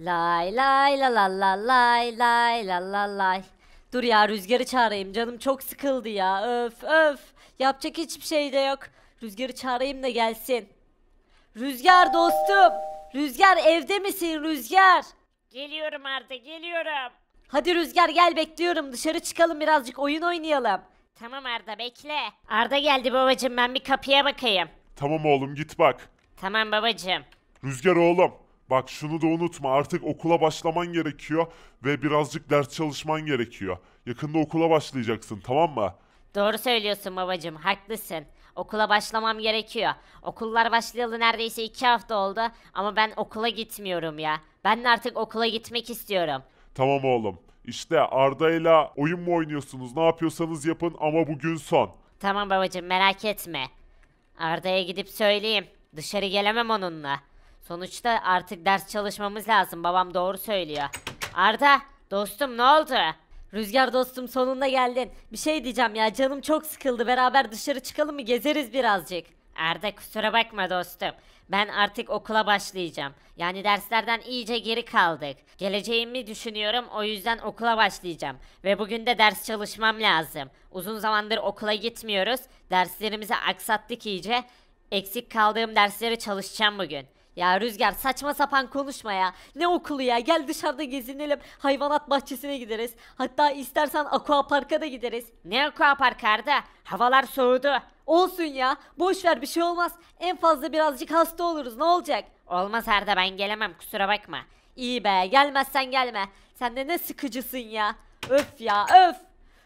Lay lay la la la lay lay la la lay. Dur ya rüzgarı çağırayım canım çok sıkıldı ya öf öf. Yapacak hiçbir şey de yok. Rüzgarı çağırayım da gelsin. Rüzgar dostum. Rüzgar evde misin Rüzgar? Geliyorum Arda geliyorum. Hadi Rüzgar gel bekliyorum dışarı çıkalım birazcık oyun oynayalım. Tamam Arda bekle. Arda geldi babacım ben bir kapıya bakayım. Tamam oğlum git bak. Tamam babacım. Rüzgar oğlum Bak şunu da unutma artık okula başlaman gerekiyor ve birazcık ders çalışman gerekiyor. Yakında okula başlayacaksın tamam mı? Doğru söylüyorsun babacım haklısın. Okula başlamam gerekiyor. Okullar başlayalı neredeyse iki hafta oldu ama ben okula gitmiyorum ya. Ben de artık okula gitmek istiyorum. Tamam oğlum. İşte Arda'yla oyun mu oynuyorsunuz ne yapıyorsanız yapın ama bugün son. Tamam babacım merak etme. Arda'ya gidip söyleyeyim. Dışarı gelemem onunla. Sonuçta artık ders çalışmamız lazım. Babam doğru söylüyor. Arda dostum ne oldu? Rüzgar dostum sonunda geldin. Bir şey diyeceğim ya canım çok sıkıldı. Beraber dışarı çıkalım mı gezeriz birazcık. Arda kusura bakma dostum. Ben artık okula başlayacağım. Yani derslerden iyice geri kaldık. Geleceğimi düşünüyorum o yüzden okula başlayacağım. Ve bugün de ders çalışmam lazım. Uzun zamandır okula gitmiyoruz. Derslerimizi aksattık iyice. Eksik kaldığım dersleri çalışacağım bugün. Ya Rüzgar saçma sapan konuşma ya. Ne okulu ya gel dışarıda gezinelim. Hayvanat bahçesine gideriz. Hatta istersen aqua parka da gideriz. Ne aqua park Arda? Havalar soğudu. Olsun ya boş ver bir şey olmaz. En fazla birazcık hasta oluruz ne olacak? Olmaz Arda ben gelemem kusura bakma. İyi be gelmezsen gelme. Sen de ne sıkıcısın ya. Öf ya öf.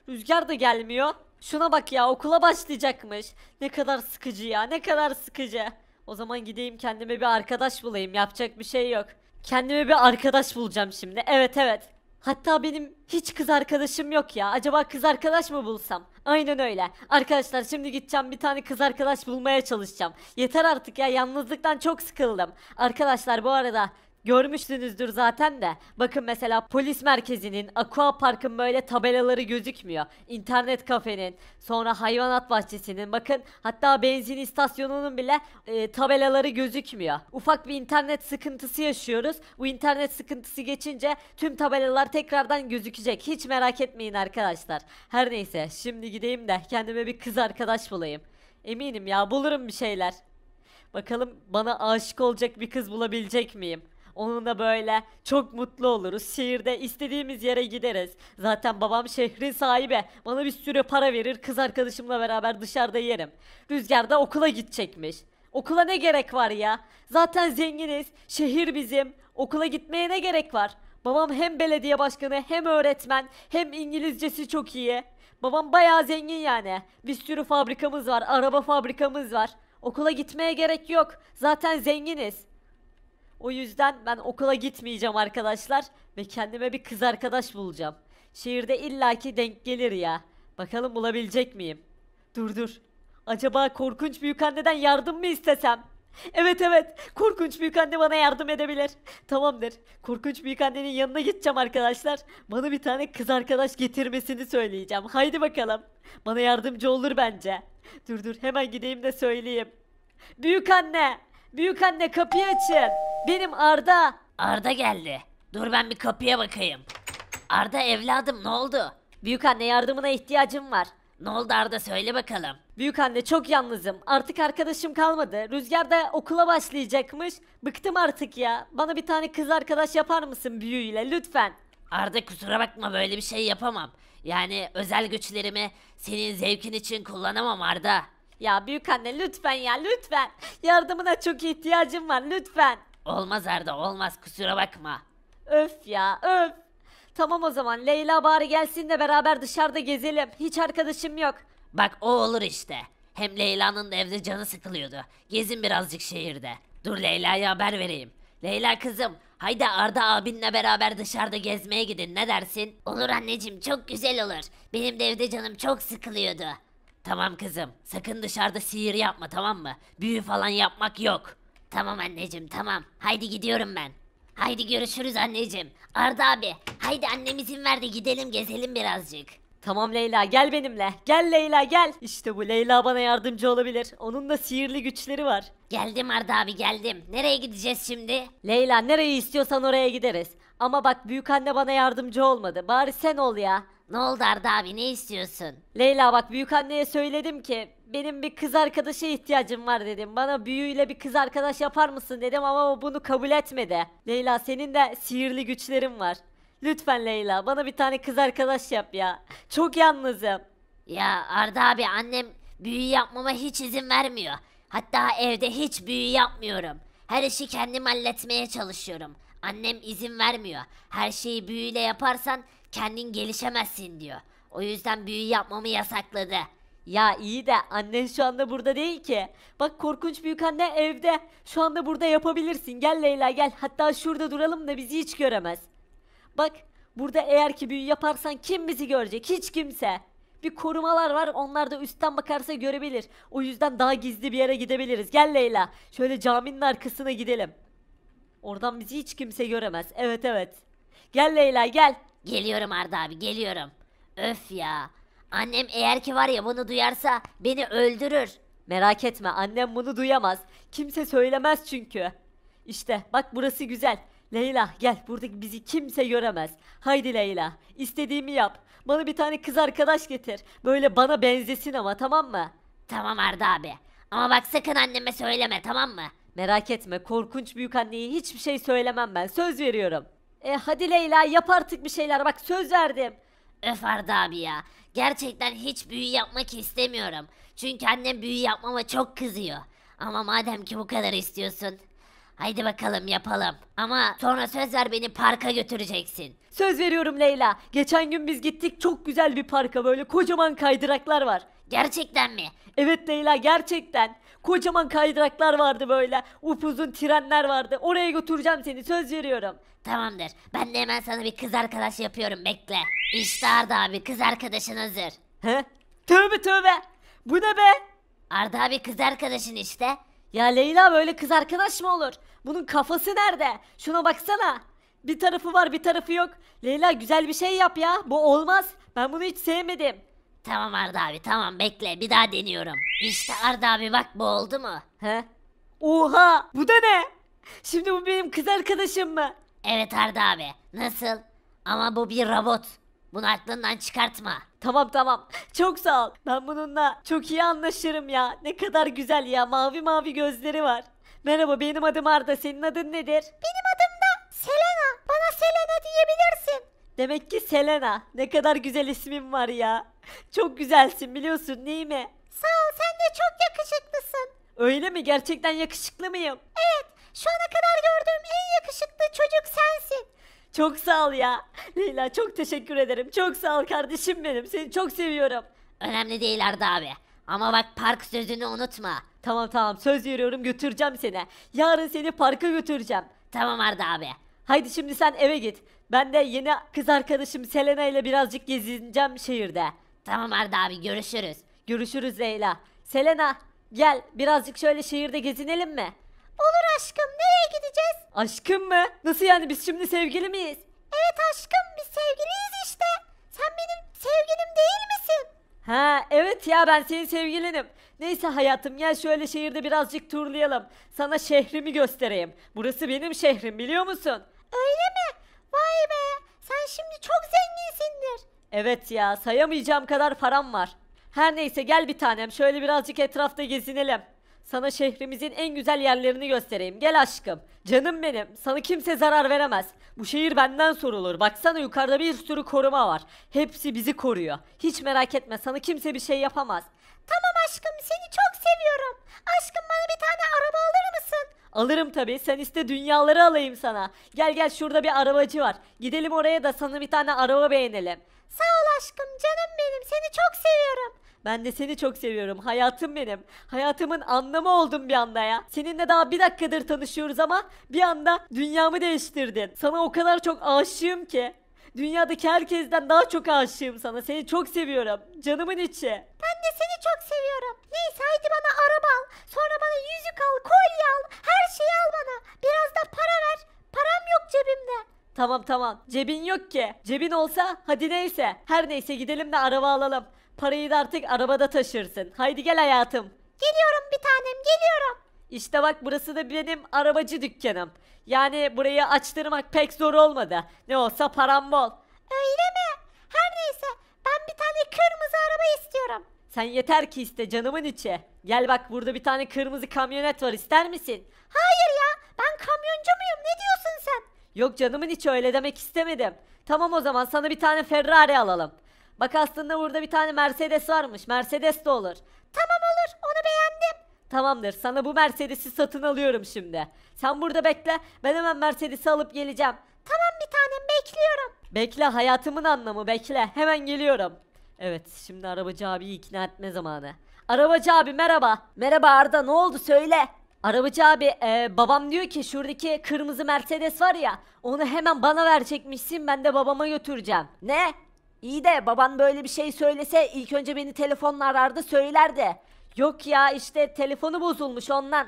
Rüzgar da gelmiyor. Şuna bak ya okula başlayacakmış. Ne kadar sıkıcı ya ne kadar sıkıcı. O zaman gideyim kendime bir arkadaş bulayım. Yapacak bir şey yok. Kendime bir arkadaş bulacağım şimdi. Evet evet. Hatta benim hiç kız arkadaşım yok ya. Acaba kız arkadaş mı bulsam? Aynen öyle. Arkadaşlar şimdi gideceğim bir tane kız arkadaş bulmaya çalışacağım. Yeter artık ya yalnızlıktan çok sıkıldım. Arkadaşlar bu arada Görmüşsünüzdür zaten de. Bakın mesela polis merkezinin, aqua parkın böyle tabelaları gözükmüyor. İnternet kafenin, sonra hayvanat bahçesinin bakın hatta benzin istasyonunun bile e, tabelaları gözükmüyor. Ufak bir internet sıkıntısı yaşıyoruz. Bu internet sıkıntısı geçince tüm tabelalar tekrardan gözükecek. Hiç merak etmeyin arkadaşlar. Her neyse şimdi gideyim de kendime bir kız arkadaş bulayım. Eminim ya bulurum bir şeyler. Bakalım bana aşık olacak bir kız bulabilecek miyim? Onunla böyle çok mutlu oluruz. Şehirde istediğimiz yere gideriz. Zaten babam şehrin sahibi. Bana bir sürü para verir. Kız arkadaşımla beraber dışarıda yerim. Rüzgar da okula gidecekmiş. Okula ne gerek var ya? Zaten zenginiz. Şehir bizim. Okula gitmeye ne gerek var? Babam hem belediye başkanı hem öğretmen hem İngilizcesi çok iyi. Babam bayağı zengin yani. Bir sürü fabrikamız var, araba fabrikamız var. Okula gitmeye gerek yok. Zaten zenginiz. O yüzden ben okula gitmeyeceğim arkadaşlar ve kendime bir kız arkadaş bulacağım. Şehirde illaki denk gelir ya. Bakalım bulabilecek miyim? Dur dur. Acaba korkunç büyükanneden yardım mı istesem? Evet evet korkunç büyük anne bana yardım edebilir. Tamamdır. Korkunç büyük annenin yanına gideceğim arkadaşlar. Bana bir tane kız arkadaş getirmesini söyleyeceğim. Haydi bakalım. Bana yardımcı olur bence. Dur dur hemen gideyim de söyleyeyim. Büyük anne Büyük anne kapıyı açın. Benim Arda. Arda geldi. Dur ben bir kapıya bakayım. Arda evladım ne oldu? Büyük anne yardımına ihtiyacım var. Ne oldu Arda söyle bakalım. Büyük anne çok yalnızım. Artık arkadaşım kalmadı. Rüzgar da okula başlayacakmış. Bıktım artık ya. Bana bir tane kız arkadaş yapar mısın büyüyle lütfen. Arda kusura bakma böyle bir şey yapamam. Yani özel güçlerimi senin zevkin için kullanamam Arda. Ya büyük anne lütfen ya lütfen. Yardımına çok ihtiyacım var lütfen. Olmaz Arda olmaz kusura bakma. Öf ya öf. Tamam o zaman Leyla bari gelsin de beraber dışarıda gezelim. Hiç arkadaşım yok. Bak o olur işte. Hem Leyla'nın da evde canı sıkılıyordu. Gezin birazcık şehirde. Dur Leyla'ya haber vereyim. Leyla kızım haydi Arda abinle beraber dışarıda gezmeye gidin ne dersin? Olur anneciğim çok güzel olur. Benim de evde canım çok sıkılıyordu. Tamam kızım. Sakın dışarıda sihir yapma tamam mı? Büyü falan yapmak yok. Tamam anneciğim tamam. Haydi gidiyorum ben. Haydi görüşürüz anneciğim. Arda abi haydi annem izin verdi gidelim gezelim birazcık. Tamam Leyla gel benimle. Gel Leyla gel. İşte bu Leyla bana yardımcı olabilir. Onun da sihirli güçleri var. Geldim Arda abi geldim. Nereye gideceğiz şimdi? Leyla nereye istiyorsan oraya gideriz. Ama bak büyük anne bana yardımcı olmadı. Bari sen ol ya. Ne oldu Arda abi ne istiyorsun? Leyla bak büyük anneye söyledim ki benim bir kız arkadaşa ihtiyacım var dedim. Bana büyüyle bir kız arkadaş yapar mısın dedim ama o bunu kabul etmedi. Leyla senin de sihirli güçlerin var. Lütfen Leyla bana bir tane kız arkadaş yap ya. Çok yalnızım. Ya Arda abi annem büyü yapmama hiç izin vermiyor. Hatta evde hiç büyü yapmıyorum. Her işi kendim halletmeye çalışıyorum. Annem izin vermiyor. Her şeyi büyüyle yaparsan kendin gelişemezsin diyor. O yüzden büyü yapmamı yasakladı. Ya iyi de annen şu anda burada değil ki. Bak korkunç büyük anne evde. Şu anda burada yapabilirsin. Gel Leyla gel. Hatta şurada duralım da bizi hiç göremez. Bak burada eğer ki büyü yaparsan kim bizi görecek? Hiç kimse bir korumalar var. Onlar da üstten bakarsa görebilir. O yüzden daha gizli bir yere gidebiliriz. Gel Leyla. Şöyle caminin arkasına gidelim. Oradan bizi hiç kimse göremez. Evet evet. Gel Leyla gel. Geliyorum Arda abi geliyorum. Öf ya. Annem eğer ki var ya bunu duyarsa beni öldürür. Merak etme annem bunu duyamaz. Kimse söylemez çünkü. İşte bak burası güzel. Leyla gel buradaki bizi kimse göremez. Haydi Leyla istediğimi yap. Bana bir tane kız arkadaş getir. Böyle bana benzesin ama tamam mı? Tamam Arda abi. Ama bak sakın anneme söyleme tamam mı? Merak etme korkunç büyük anneye hiçbir şey söylemem ben söz veriyorum. E hadi Leyla yap artık bir şeyler bak söz verdim. Öf Arda abi ya. Gerçekten hiç büyü yapmak istemiyorum. Çünkü annem büyü yapmama çok kızıyor. Ama madem ki bu kadar istiyorsun. Haydi bakalım yapalım. Ama sonra söz ver beni parka götüreceksin. Söz veriyorum Leyla. Geçen gün biz gittik çok güzel bir parka böyle kocaman kaydıraklar var. Gerçekten mi? Evet Leyla gerçekten. Kocaman kaydıraklar vardı böyle. Upuzun trenler vardı. Oraya götüreceğim seni söz veriyorum. Tamamdır. Ben de hemen sana bir kız arkadaş yapıyorum bekle. İşte Arda abi kız arkadaşın hazır. He? Tövbe tövbe. Bu ne be? Arda abi kız arkadaşın işte. Ya Leyla böyle kız arkadaş mı olur? Bunun kafası nerede? Şuna baksana. Bir tarafı var bir tarafı yok. Leyla güzel bir şey yap ya. Bu olmaz. Ben bunu hiç sevmedim. Tamam Arda abi tamam bekle bir daha deniyorum. İşte Arda abi bak bu oldu mu? He? Oha bu da ne? Şimdi bu benim kız arkadaşım mı? Evet Arda abi nasıl? Ama bu bir robot. Bunu aklından çıkartma. Tamam tamam. Çok sağ ol. Ben bununla çok iyi anlaşırım ya. Ne kadar güzel ya. Mavi mavi gözleri var. Merhaba benim adım Arda. Senin adın nedir? Benim adım da Selena. Bana Selena diyebilirsin. Demek ki Selena. Ne kadar güzel ismin var ya. Çok güzelsin biliyorsun değil mi? Sağ ol sen de çok yakışıklısın. Öyle mi? Gerçekten yakışıklı mıyım? Evet. Şu ana kadar gördüğüm en yakışıklı çocuk sensin. Çok sağ ol ya. Leyla çok teşekkür ederim. Çok sağ ol kardeşim benim. Seni çok seviyorum. Önemli değil Arda abi. Ama bak park sözünü unutma. Tamam tamam söz veriyorum götüreceğim seni. Yarın seni parka götüreceğim. Tamam Arda abi. Haydi şimdi sen eve git. Ben de yeni kız arkadaşım Selena ile birazcık gezineceğim şehirde. Tamam Arda abi görüşürüz. Görüşürüz Leyla. Selena gel birazcık şöyle şehirde gezinelim mi? Olur aşkım Aşkım mı? Nasıl yani biz şimdi sevgili miyiz? Evet aşkım biz sevgiliyiz işte. Sen benim sevgilim değil misin? Ha evet ya ben senin sevgilinim. Neyse hayatım gel şöyle şehirde birazcık turlayalım. Sana şehrimi göstereyim. Burası benim şehrim biliyor musun? Öyle mi? Vay be sen şimdi çok zenginsindir. Evet ya sayamayacağım kadar param var. Her neyse gel bir tanem şöyle birazcık etrafta gezinelim. Sana şehrimizin en güzel yerlerini göstereyim. Gel aşkım. Canım benim. Sana kimse zarar veremez. Bu şehir benden sorulur. Baksana yukarıda bir sürü koruma var. Hepsi bizi koruyor. Hiç merak etme. Sana kimse bir şey yapamaz. Tamam aşkım seni çok seviyorum. Aşkım bana bir tane araba alır mısın? Alırım tabii. Sen iste dünyaları alayım sana. Gel gel şurada bir arabacı var. Gidelim oraya da sana bir tane araba beğenelim. Sağ ol aşkım canım benim. Seni çok seviyorum. Ben de seni çok seviyorum. Hayatım benim. Hayatımın anlamı oldun bir anda ya. Seninle daha bir dakikadır tanışıyoruz ama bir anda dünyamı değiştirdin. Sana o kadar çok aşığım ki. Dünyadaki herkesten daha çok aşığım sana. Seni çok seviyorum. Canımın içi. Ben de seni çok seviyorum. Neyse haydi bana araba al. Sonra bana yüzük al, kolye al. Her şeyi al bana. Biraz da para ver. Param yok cebimde. Tamam tamam. Cebin yok ki. Cebin olsa hadi neyse. Her neyse gidelim de araba alalım. Parayı da artık arabada taşırsın. Haydi gel hayatım. Geliyorum bir tanem geliyorum. İşte bak burası da benim arabacı dükkanım. Yani burayı açtırmak pek zor olmadı. Ne olsa param bol. Öyle mi? Her neyse ben bir tane kırmızı araba istiyorum. Sen yeter ki iste canımın içi. Gel bak burada bir tane kırmızı kamyonet var ister misin? Hayır ya ben kamyoncu muyum ne diyorsun sen? Yok canımın içi öyle demek istemedim. Tamam o zaman sana bir tane Ferrari alalım. Bak aslında burada bir tane Mercedes varmış. Mercedes de olur. Tamam olur. Onu beğendim. Tamamdır. Sana bu Mercedes'i satın alıyorum şimdi. Sen burada bekle. Ben hemen Mercedes'i alıp geleceğim. Tamam bir tanem bekliyorum. Bekle hayatımın anlamı bekle. Hemen geliyorum. Evet şimdi arabacı abiyi ikna etme zamanı. Arabacı abi merhaba. Merhaba Arda ne oldu söyle. Arabacı abi e, babam diyor ki şuradaki kırmızı Mercedes var ya onu hemen bana verecekmişsin ben de babama götüreceğim. Ne? İyi de baban böyle bir şey söylese ilk önce beni telefonla arardı söylerdi. Yok ya işte telefonu bozulmuş ondan.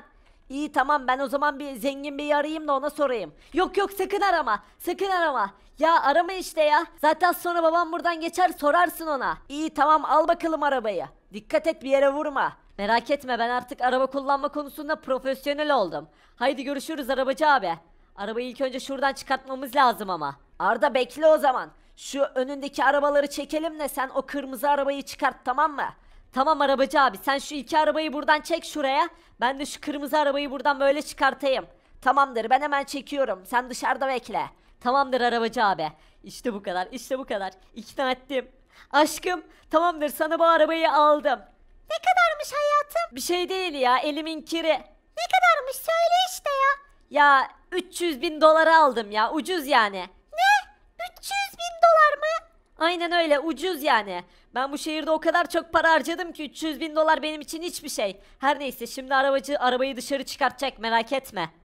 İyi tamam ben o zaman bir zengin bir arayayım da ona sorayım. Yok yok sakın arama. Sakın arama. Ya arama işte ya. Zaten sonra babam buradan geçer sorarsın ona. İyi tamam al bakalım arabayı. Dikkat et bir yere vurma. Merak etme ben artık araba kullanma konusunda profesyonel oldum. Haydi görüşürüz arabacı abi. Arabayı ilk önce şuradan çıkartmamız lazım ama. Arda bekle o zaman. Şu önündeki arabaları çekelim de sen o kırmızı arabayı çıkart tamam mı? Tamam arabacı abi sen şu iki arabayı buradan çek şuraya. Ben de şu kırmızı arabayı buradan böyle çıkartayım. Tamamdır ben hemen çekiyorum. Sen dışarıda bekle. Tamamdır arabacı abi. İşte bu kadar işte bu kadar. İkna ettim. Aşkım tamamdır sana bu arabayı aldım. Ne kadarmış hayatım? Bir şey değil ya elimin kiri. Ne kadarmış söyle işte ya. Ya 300 bin dolara aldım ya ucuz yani dolar mı? Aynen öyle ucuz yani. Ben bu şehirde o kadar çok para harcadım ki 300 bin dolar benim için hiçbir şey. Her neyse şimdi arabacı arabayı dışarı çıkartacak merak etme.